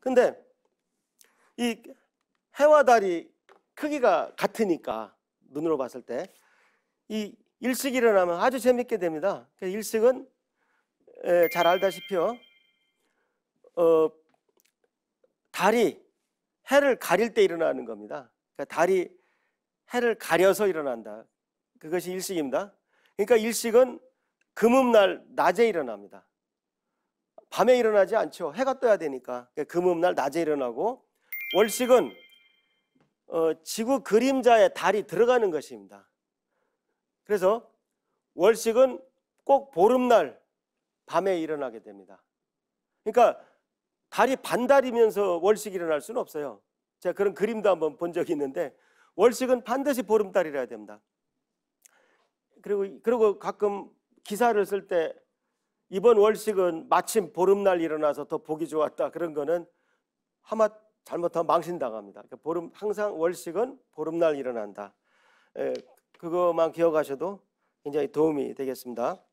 근데 이 해와 달이 크기가 같으니까 눈으로 봤을 때 이 일식이 일어나면 아주 재밌게 됩니다. 그 일식은 에, 잘 알다시피요. 어, 달이 해를 가릴 때 일어나는 겁니다. 그러니까 달이 해를 가려서 일어난다. 그것이 일식입니다. 그러니까 일식은 금음날 낮에 일어납니다. 밤에 일어나지 않죠. 해가 떠야 되니까. 금음날 그러니까 그 낮에 일어나고 월식은 어, 지구 그림자의 달이 들어가는 것입니다. 그래서 월식은 꼭 보름날 밤에 일어나게 됩니다. 그러니까 달이 반달이면서 월식이 일어날 수는 없어요. 제가 그런 그림도 한번 본 적이 있는데 월식은 반드시 보름달이라야 됩니다. 그리고 그리고 가끔 기사를 쓸때 이번 월식은 마침 보름날 일어나서 더 보기 좋았다 그런 거는 하마 잘못하면 망신당합니다. 그러니까 보름 항상 월식은 보름날 일어난다. 에, 그것만 기억하셔도 굉장히 도움이 되겠습니다.